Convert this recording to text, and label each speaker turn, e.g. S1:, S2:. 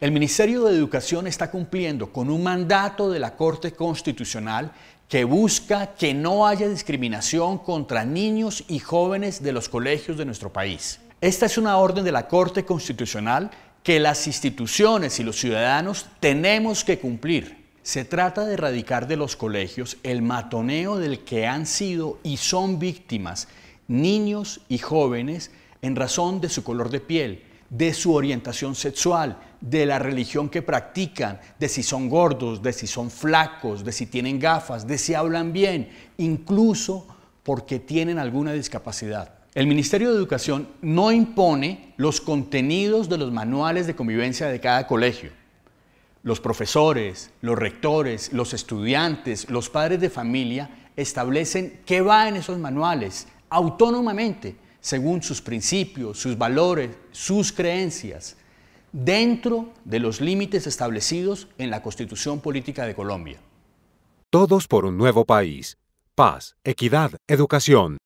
S1: El Ministerio de Educación está cumpliendo con un mandato de la Corte Constitucional que busca que no haya discriminación contra niños y jóvenes de los colegios de nuestro país. Esta es una orden de la Corte Constitucional que las instituciones y los ciudadanos tenemos que cumplir. Se trata de erradicar de los colegios el matoneo del que han sido y son víctimas niños y jóvenes en razón de su color de piel, de su orientación sexual, de la religión que practican, de si son gordos, de si son flacos, de si tienen gafas, de si hablan bien, incluso porque tienen alguna discapacidad. El Ministerio de Educación no impone los contenidos de los manuales de convivencia de cada colegio. Los profesores, los rectores, los estudiantes, los padres de familia establecen qué va en esos manuales autónomamente, según sus principios, sus valores, sus creencias dentro de los límites establecidos en la Constitución Política de Colombia. Todos por un nuevo país. Paz, equidad, educación,